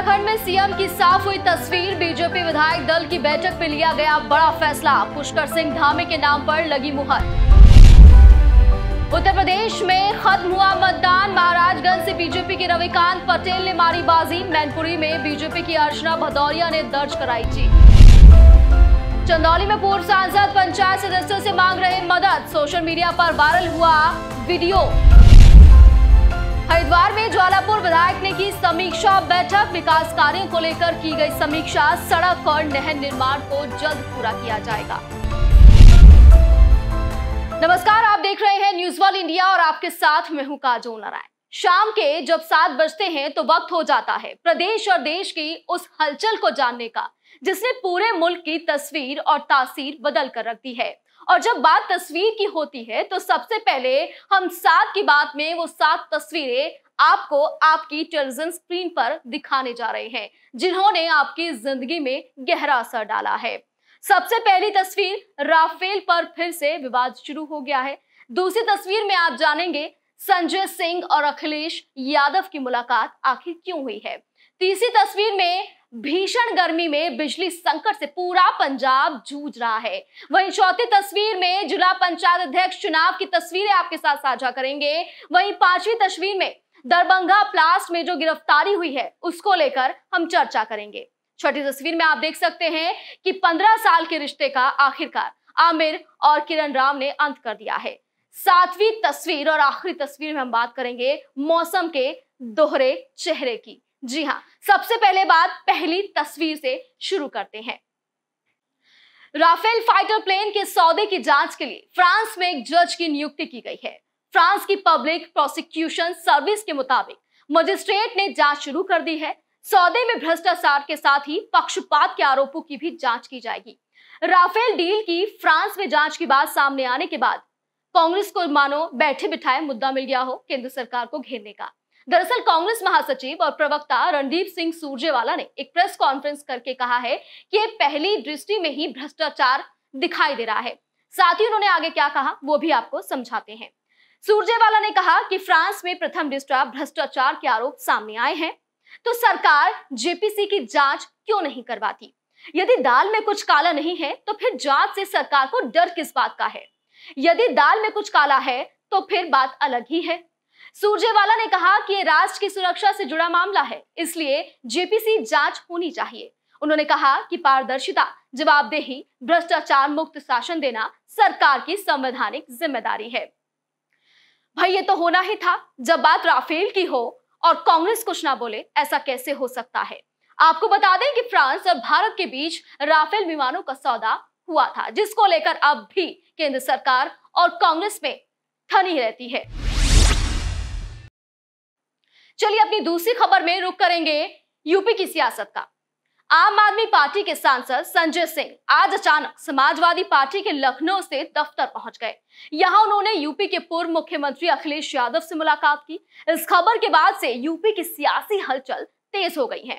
उत्तराखंड में सीएम की साफ हुई तस्वीर बीजेपी विधायक दल की बैठक में लिया गया बड़ा फैसला पुष्कर सिंह धामी के नाम पर लगी मुहर उत्तर प्रदेश में खत्म हुआ मतदान महाराजगंज से बीजेपी के रविकांत पटेल ने मारी बाजी मैनपुरी में बीजेपी की अर्चना भदौरिया ने दर्ज कराई जीत चंदौली में पूर्व सांसद पंचायत सदस्यों से मांग रहे मदद सोशल मीडिया पर वायरल हुआ वीडियो हरिद्वार में ज्वालापुर विधायक ने की समीक्षा बैठक विकास कार्यों को लेकर की गई समीक्षा सड़क और नहर निर्माण को जल्द पूरा किया जाएगा नमस्कार आप देख रहे हैं न्यूज वन इंडिया और आपके साथ मैं हूं काजोल नारायण शाम के जब सात बजते हैं तो वक्त हो जाता है प्रदेश और देश की उस हलचल को जानने का जिसने पूरे मुल्क की तस्वीर और तासीर बदल कर रख दी है और जब बात तस्वीर की होती है तो सबसे पहले हम सात की बात में वो सात तस्वीरें आपको आपकी टेलीविजन स्क्रीन पर दिखाने जा रहे हैं जिन्होंने आपकी जिंदगी में गहरा असर डाला है सबसे पहली तस्वीर राफेल पर फिर से विवाद शुरू हो गया है दूसरी तस्वीर में आप जानेंगे संजय सिंह और अखिलेश यादव की मुलाकात आखिर क्यों हुई है तीसरी तस्वीर में भीषण गर्मी में बिजली संकट से पूरा पंजाब जूझ रहा है वहीं चौथी तस्वीर में जिला पंचायत अध्यक्ष चुनाव की तस्वीरें आपके साथ साझा करेंगे वहीं पांचवी तस्वीर में दरभंगा प्लास्ट में जो गिरफ्तारी हुई है उसको लेकर हम चर्चा करेंगे छठी तस्वीर में आप देख सकते हैं कि पंद्रह साल के रिश्ते का आखिरकार आमिर और किरण राम ने अंत कर दिया है सातवीं तस्वीर और आखिरी तस्वीर में हम बात करेंगे मौसम के दोहरे चेहरे की जी हाँ सबसे पहले बात पहली तस्वीर से शुरू करते हैं राफेल फाइटर प्लेन के सौदे की जांच के लिए फ्रांस में एक जज की नियुक्ति की गई है फ्रांस की पब्लिक प्रोसिक्यूशन सर्विस के मुताबिक मजिस्ट्रेट ने जांच शुरू कर दी है सौदे में भ्रष्टाचार के साथ ही पक्षपात के आरोपों की भी जांच की जाएगी राफेल डील की फ्रांस में जांच की बात सामने आने के बाद कांग्रेस को मानो बैठे बिठाए मुद्दा मिल गया हो केंद्र सरकार को घेरने का दरअसल कांग्रेस महासचिव और प्रवक्ता रणदीप सिंह सुरजेवाला ने एक प्रेस कॉन्फ्रेंस करके कहा है कि पहली दृष्टि में ही भ्रष्टाचार दिखाई दे रहा है साथ ही उन्होंने आगे क्या कहा वो भी आपको समझाते हैं सुरजेवाला ने कहा कि फ्रांस में प्रथम दृष्टया भ्रष्टाचार के आरोप सामने आए हैं तो सरकार जेपीसी की जांच क्यों नहीं करवाती यदि दाल में कुछ काला नहीं है तो फिर जांच से सरकार को डर किस बात का है यदि दाल में कुछ काला है तो फिर बात अलग ही है सुरजेवाला ने कहा कि ये राष्ट्र की सुरक्षा से जुड़ा मामला है इसलिए जेपीसी जांच होनी चाहिए उन्होंने कहा कि पारदर्शिता जवाबदेही भ्रष्टाचार मुक्त शासन देना सरकार की संवैधानिक जिम्मेदारी है भाई ये तो होना ही था जब बात राफेल की हो और कांग्रेस कुछ ना बोले ऐसा कैसे हो सकता है आपको बता दें कि फ्रांस और भारत के बीच राफेल विमानों का सौदा हुआ था जिसको लेकर अब भी केंद्र सरकार और कांग्रेस में ठनी रहती है चलिए अपनी दूसरी खबर में रुक करेंगे यूपी की सियासत का आम आदमी पार्टी के सांसद संजय सिंह आज अचानक समाजवादी पार्टी के लखनऊ से दफ्तर पहुंच गए यहां उन्होंने यूपी के पूर्व मुख्यमंत्री अखिलेश यादव से मुलाकात की इस खबर के बाद से यूपी की सियासी हलचल तेज हो गई है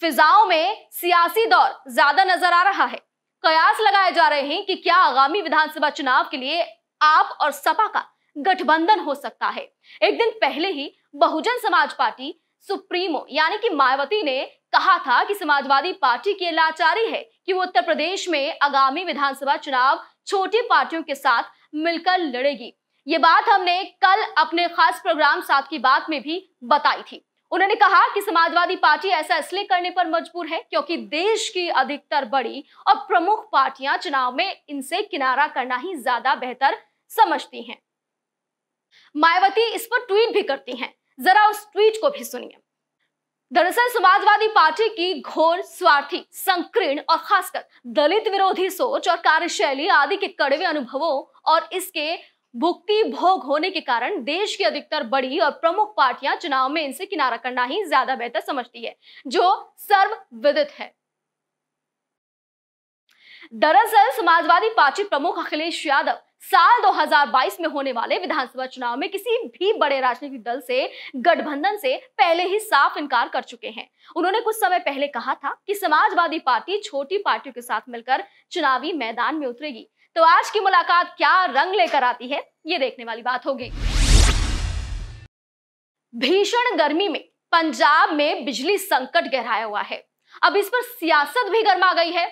फिजाओं में सियासी दौर ज्यादा नजर आ रहा है कयास लगाए जा रहे हैं कि क्या आगामी विधानसभा चुनाव के लिए आप और सपा का गठबंधन हो सकता है एक दिन पहले ही बहुजन समाज पार्टी सुप्रीमो यानी कि मायावती ने कहा था कि समाजवादी पार्टी की लाचारी है कि वो उत्तर प्रदेश में आगामी विधानसभा चुनाव छोटी पार्टियों के साथ मिलकर लड़ेगी ये बात हमने कल अपने खास प्रोग्राम साथ की बात में भी बताई थी उन्होंने कहा कि समाजवादी पार्टी ऐसा इसलिए करने पर मजबूर है क्योंकि देश की अधिकतर बड़ी और प्रमुख पार्टियां चुनाव में इनसे किनारा करना ही ज्यादा बेहतर समझती हैं मायावती इस पर ट्वीट भी करती हैं जरा उस ट्वीट को भी सुनिए दरअसल समाजवादी पार्टी की घोर स्वार्थी संकीर्ण और खासकर दलित विरोधी सोच और कार्यशैली आदि के कड़वे अनुभवों और इसके भुक्ति भोग होने के कारण देश की अधिकतर बड़ी और प्रमुख पार्टियां चुनाव में इनसे किनारा करना ही ज्यादा बेहतर समझती है जो सर्वविदित है दरअसल समाजवादी पार्टी प्रमुख अखिलेश यादव साल 2022 में होने वाले विधानसभा चुनाव में किसी भी बड़े राजनीतिक दल से गठबंधन से पहले ही साफ इनकार कर चुके हैं उन्होंने कुछ समय पहले कहा था कि समाजवादी पार्टी छोटी पार्टियों के साथ मिलकर चुनावी मैदान में उतरेगी तो आज की मुलाकात क्या रंग लेकर आती है ये देखने वाली बात होगी भीषण गर्मी में पंजाब में बिजली संकट गहराया हुआ है अब इस पर सियासत भी गर्मा गई है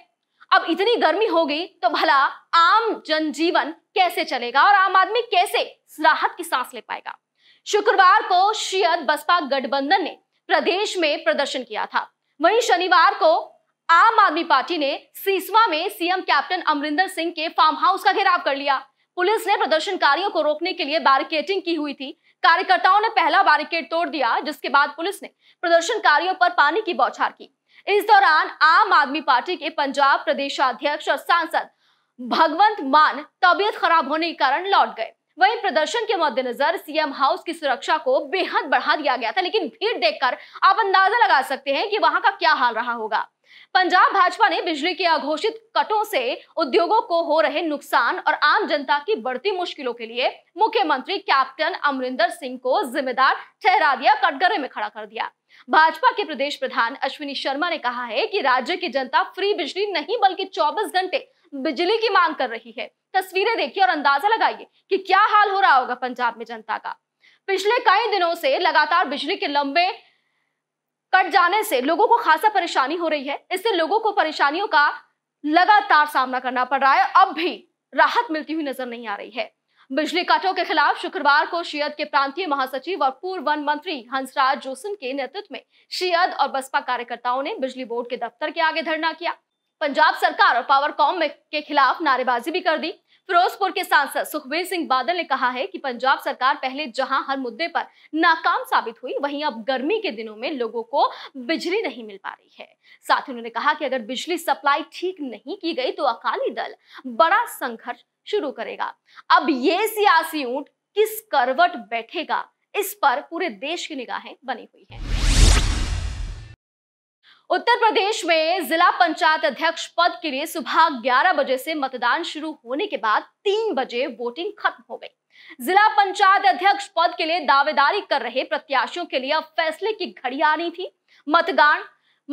अब इतनी गर्मी हो गई तो भला आम जनजीवन कैसे चलेगा और आम आदमी कैसे राहत की सांस ले पाएगा शुक्रवार को शियत बसपा गठबंधन ने प्रदेश में प्रदर्शन किया था वहीं शनिवार को आम आदमी पार्टी ने सीसवा में सीएम कैप्टन अमरिंदर सिंह के फार्म हाउस का घेराव कर लिया पुलिस ने प्रदर्शनकारियों को रोकने के लिए बैरिकेटिंग की हुई थी कार्यकर्ताओं ने पहला बैरिकेड तोड़ दिया जिसके बाद पुलिस ने प्रदर्शनकारियों पर पानी की बौछार की इस दौरान आम आदमी पार्टी के पंजाब प्रदेशाध्यक्ष और सांसद भगवंत मान तबियत खराब होने के कारण लौट गए वहीं प्रदर्शन के मद्देनजर सीएम हाउस की सुरक्षा को बेहद बढ़ा दिया गया था लेकिन भीड़ देखकर आप अंदाजा लगा सकते हैं कि वहां का क्या हाल रहा होगा पंजाब भाजपा ने बिजली के अघोषित कटों से उद्योगों को हो रहे नुकसान और आम जनता की बढ़ती मुश्किलों के लिए मुख्यमंत्री कैप्टन अमरिंदर सिंह को जिम्मेदार ठहरा दिया कटघरे में खड़ा कर दिया भाजपा के प्रदेश प्रधान अश्विनी शर्मा ने कहा है कि राज्य की जनता फ्री बिजली नहीं बल्कि 24 घंटे बिजली की मांग कर रही है तस्वीरें देखिए और अंदाजा लगाइए कि क्या हाल हो रहा होगा पंजाब में जनता का पिछले कई दिनों से लगातार बिजली के लंबे कट जाने से लोगों को खासा परेशानी हो रही है इससे लोगों को परेशानियों का लगातार सामना करना पड़ रहा है अब भी राहत मिलती हुई नजर नहीं आ रही है बिजली कटों के खिलाफ शुक्रवार को शीयद के प्रांतीय महासचिव और पूर्व वन मंत्री हंसराज जोसन के नेतृत्व में शीयद और बसपा कार्यकर्ताओं ने बिजली बोर्ड के दफ्तर के आगे धरना किया पंजाब सरकार और पावर कॉम के खिलाफ नारेबाजी भी कर दी फिरोजपुर के सांसद सुखबीर सिंह बादल ने कहा है कि पंजाब सरकार पहले जहां हर मुद्दे पर नाकाम साबित हुई वहीं अब गर्मी के दिनों में लोगों को बिजली नहीं मिल पा रही है साथ ही उन्होंने कहा कि अगर बिजली सप्लाई ठीक नहीं की गई तो अकाली दल बड़ा संघर्ष शुरू करेगा अब ये सियासी ऊंट किस करवट बैठेगा इस पर पूरे देश की निगाहें बनी हुई है उत्तर प्रदेश में जिला पंचायत अध्यक्ष पद के लिए सुबह 11 बजे से मतदान शुरू होने के बाद 3 बजे वोटिंग खत्म हो गई जिला पंचायत अध्यक्ष पद के लिए दावेदारी कर रहे प्रत्याशियों के लिए अब फैसले की घड़ी आनी थी मतदान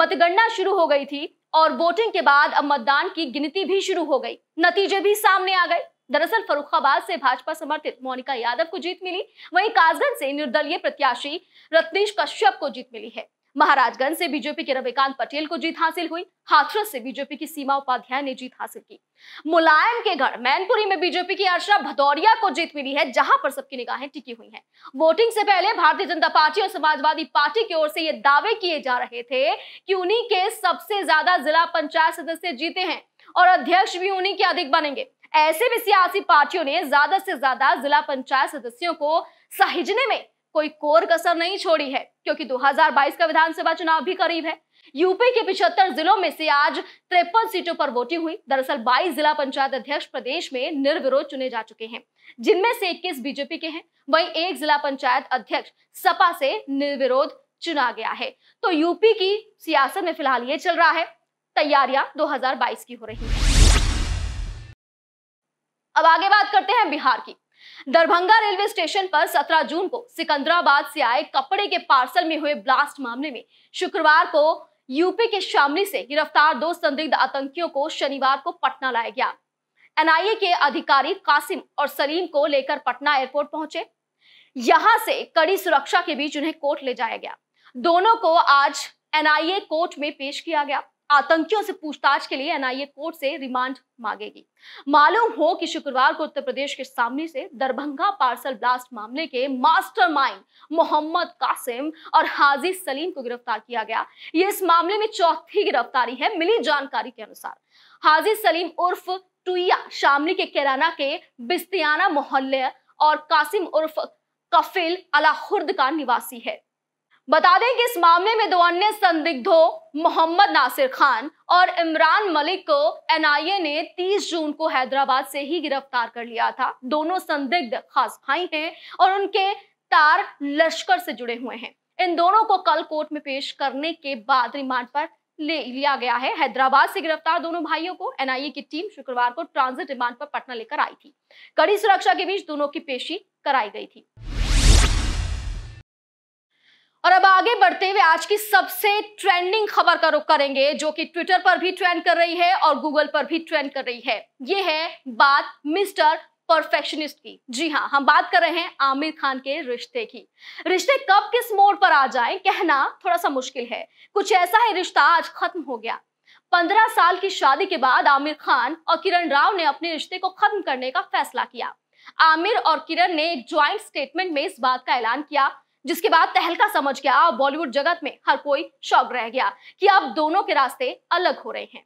मतगणना शुरू हो गई थी और वोटिंग के बाद अब मतदान की गिनती भी शुरू हो गई नतीजे भी सामने आ गए दरअसल फरुखाबाद से भाजपा समर्थित मोनिका यादव को जीत मिली वहीं काजगंज से निर्दलीय प्रत्याशी रत्नेश कश्यप को जीत मिली है महाराजगंज से बीजेपी के रविकांत पटेल को जीत हासिल हुई हाथरस से बीजेपी की सीमा उपाध्याय ने जीत हासिल की मुलायम के घर मैनपुरी में बीजेपी की अर्चना भदौरिया को जीत मिली है जहां पर सबकी निगाहें टिकी हुई हैं वोटिंग से पहले भारतीय जनता पार्टी और समाजवादी पार्टी की ओर से ये दावे किए जा रहे थे कि उन्हीं के सबसे ज्यादा जिला पंचायत सदस्य जीते हैं और अध्यक्ष भी उन्हीं के अधिक बनेंगे ऐसे में सियासी पार्टियों ने ज्यादा से ज्यादा जिला पंचायत सदस्यों को सहेजने में कोई कोर कसर नहीं छोड़ी है क्योंकि 2022 का विधानसभा चुनाव भी करीब है यूपी के पिछहत्तर जिलों में से आज तिरपन सीटों पर वोटिंग हुई दरअसल 22 जिला पंचायत अध्यक्ष प्रदेश में निर्विरोध चुने जा चुके हैं जिनमें से इक्कीस बीजेपी के हैं वहीं एक जिला पंचायत अध्यक्ष सपा से निर्विरोध चुना गया है तो यूपी की सियासत में फिलहाल ये चल रहा है तैयारियां दो की हो रही है अब आगे बात करते हैं बिहार की दरभंगा रेलवे स्टेशन पर 17 जून को सिकंदराबाद से आए कपड़े के पार्सल में हुए ब्लास्ट मामले में शुक्रवार को यूपी के शामली से गिरफ्तार दो संदिग्ध आतंकियों को शनिवार को पटना लाया गया एनआईए के अधिकारी कासिम और सलीम को लेकर पटना एयरपोर्ट पहुंचे यहां से कड़ी सुरक्षा के बीच उन्हें कोर्ट ले जाया गया दोनों को आज एनआईए कोर्ट में पेश किया गया आतंकियों से पूछताछ के लिए एनआईए कोर्ट से रिमांड मांगेगी मालूम हो कि शुक्रवार को उत्तर प्रदेश के सामने से दरभंगा पार्सल ब्लास्ट मामले के मास्टरमाइंड मोहम्मद कासिम और हाजी सलीम को गिरफ्तार किया गया ये इस मामले में चौथी गिरफ्तारी है मिली जानकारी के अनुसार हाजी सलीम उर्फ टुया शामली के केराना के बिस्तियाना मोहल्ले और कासिम उर्फ कफिल अलाहुर्द का निवासी है बता दें कि इस मामले में दो अन्य संदिग्धों मोहम्मद नासिर खान और इमरान मलिक को एनआईए ने 30 जून को हैदराबाद से ही गिरफ्तार कर लिया था दोनों संदिग्ध खास भाई हैं और उनके तार लश्कर से जुड़े हुए हैं इन दोनों को कल कोर्ट में पेश करने के बाद रिमांड पर ले लिया गया है हैदराबाद से गिरफ्तार दोनों भाइयों को एनआईए की टीम शुक्रवार को ट्रांजिट रिमांड पर पटना लेकर आई थी कड़ी सुरक्षा के बीच दोनों की पेशी कराई गई थी और अब आगे बढ़ते हुए आज की सबसे ट्रेंडिंग खबर का रुख करेंगे जो कि ट्विटर पर भी ट्रेंड कर रही है और गूगल पर भी ट्रेंड कर रही है ये है बात मिस्टर परफेक्शनिस्ट की जी हाँ हम बात कर रहे हैं आमिर खान के रिश्ते की रिश्ते कब किस मोड पर आ जाए कहना थोड़ा सा मुश्किल है कुछ ऐसा ही रिश्ता आज खत्म हो गया पंद्रह साल की शादी के बाद आमिर खान और किरण राव ने अपने रिश्ते को खत्म करने का फैसला किया आमिर और किरण ने एक ज्वाइंट स्टेटमेंट में इस बात का ऐलान किया जिसके बाद तहलका समझ गया और बॉलीवुड जगत में हर कोई शौक रह गया कि अब दोनों के रास्ते अलग हो रहे हैं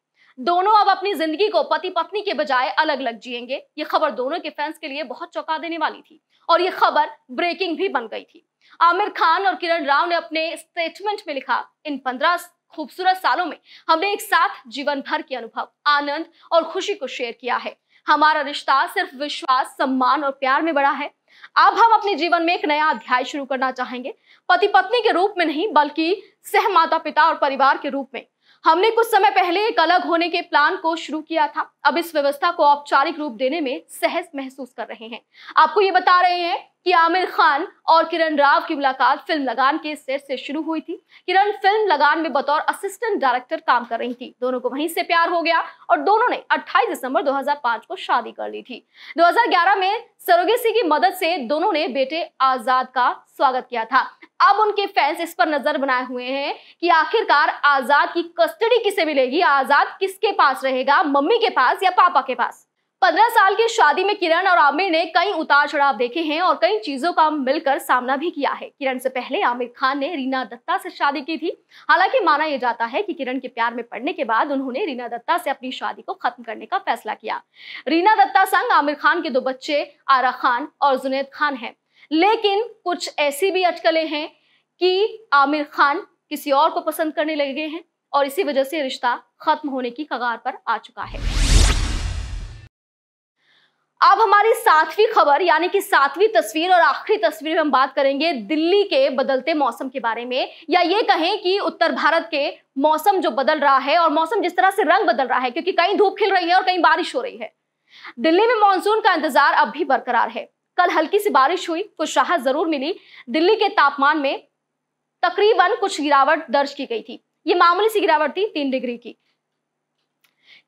दोनों अब अपनी जिंदगी को पति पत्नी के बजाय अलग अलग जिएंगे ये खबर दोनों के फैंस के लिए बहुत चौंका देने वाली थी और ये खबर ब्रेकिंग भी बन गई थी आमिर खान और किरण राव ने अपने स्टेटमेंट में लिखा इन पंद्रह खूबसूरत सालों में हमने एक साथ जीवन भर के अनुभव आनंद और खुशी को शेयर किया है हमारा रिश्ता सिर्फ विश्वास सम्मान और प्यार में बड़ा है अब हम अपने जीवन में एक नया अध्याय शुरू करना चाहेंगे पति पत्नी के रूप में नहीं बल्कि सह माता पिता और परिवार के रूप में हमने कुछ समय पहले एक अलग होने के प्लान को शुरू किया था अब इस व्यवस्था को औपचारिक रूप देने में सहज महसूस कर रहे हैं आपको ये बता रहे हैं कि आमिर खान और किरण राव की मुलाकात फिल्म लगान के सेट से शुरू हुई थी किरण फिल्म लगान में बतौर असिस्टेंट डायरेक्टर काम कर रही थी दोनों को वहीं से प्यार हो गया और दोनों ने 28 दिसंबर 2005 को शादी कर ली थी 2011 में सरोगेसी की मदद से दोनों ने बेटे आजाद का स्वागत किया था अब उनके फैंस इस पर नजर बनाए हुए हैं कि आखिरकार आजाद की कस्टडी किसे मिलेगी आजाद किसके पास रहेगा मम्मी के पास पास या पापा के पास पंद्रह साल की शादी में किरण और आमिर ने कई उतार चढ़ाव देखे हैं और कई चीजों का मिलकर सामना भी किया है किरण से पहले आमिर खान ने रीना दत्ता से शादी की थी हालांकि माना यह जाता है कि किरण के प्यार में पड़ने के बाद उन्होंने रीना दत्ता से अपनी शादी को खत्म करने का फैसला किया रीना दत्ता संग आमिर खान के दो बच्चे आरा खान और जुनेद खान हैं लेकिन कुछ ऐसी भी अटकलें हैं कि आमिर खान किसी और को पसंद करने लगे हैं और इसी वजह से रिश्ता खत्म होने की कगार पर आ चुका है अब हमारी सातवीं खबर यानी कि सातवीं तस्वीर और आखिरी तस्वीर में हम बात करेंगे दिल्ली के बदलते मौसम के बारे में या ये कहें कि उत्तर भारत के मौसम जो बदल रहा है और मौसम जिस तरह से रंग बदल रहा है क्योंकि कहीं धूप खिल रही है और कहीं बारिश हो रही है दिल्ली में मानसून का इंतजार अब भी बरकरार है कल हल्की सी बारिश हुई कुछ राहत जरूर मिली दिल्ली के तापमान में तकरीबन कुछ गिरावट दर्ज की गई थी ये मामूली सी गिरावट थी तीन डिग्री की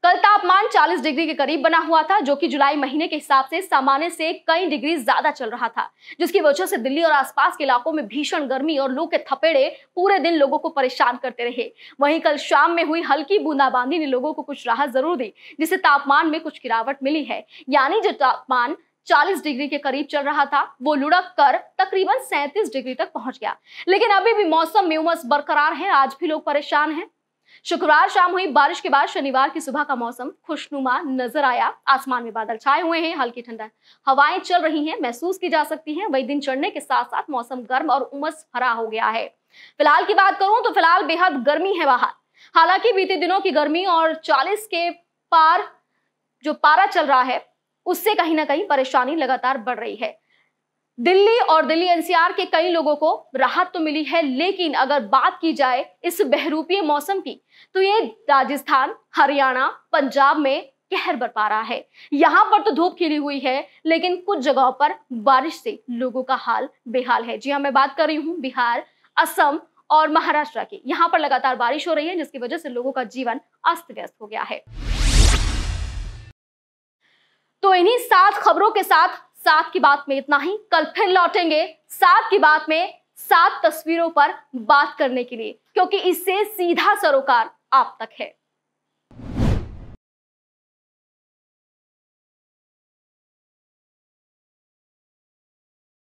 कल तापमान 40 डिग्री के करीब बना हुआ था जो कि जुलाई महीने के हिसाब से सामान्य से कई डिग्री ज्यादा चल रहा था जिसकी वजह से दिल्ली और आसपास के इलाकों में भीषण गर्मी और लू के थपेड़े पूरे दिन लोगों को परेशान करते रहे वहीं कल शाम में हुई हल्की बूंदाबांदी ने लोगों को कुछ राहत जरूर दी जिससे तापमान में कुछ गिरावट मिली है यानी जो तापमान 40 डिग्री के करीब चल रहा था वो लुढ़क कर तकरीबन 37 डिग्री तक पहुंच गया लेकिन अभी भी मौसम में उमस बरकरार है आज भी लोग परेशान हैं शुक्रवार शाम हुई बारिश के बाद शनिवार की सुबह का मौसम खुशनुमा नजर आया आसमान में बादल छाए हुए हैं हल्की ठंडा हवाएं चल रही हैं महसूस की जा सकती हैं वही दिन चढ़ने के साथ साथ मौसम गर्म और उमस भरा हो गया है फिलहाल की बात करूं तो फिलहाल बेहद गर्मी है बाहर हालांकि बीते दिनों की गर्मी और चालीस के पार जो पारा चल रहा है उससे कहीं ना कहीं परेशानी लगातार बढ़ रही है दिल्ली और दिल्ली एनसीआर के कई लोगों को राहत तो मिली है लेकिन अगर बात की जाए इस बहरूपीय मौसम की तो ये राजस्थान हरियाणा पंजाब में कहर बरपा रहा है यहाँ पर तो धूप खिली हुई है लेकिन कुछ जगहों पर बारिश से लोगों का हाल बेहाल है जी हाँ मैं बात कर रही हूँ बिहार असम और महाराष्ट्र की यहाँ पर लगातार बारिश हो रही है जिसकी वजह से लोगों का जीवन अस्त व्यस्त हो गया है तो इन्हीं सात खबरों के साथ सात की बात में इतना ही कल फिर लौटेंगे सात की बात में सात तस्वीरों पर बात करने के लिए क्योंकि इससे सीधा सरोकार आप तक है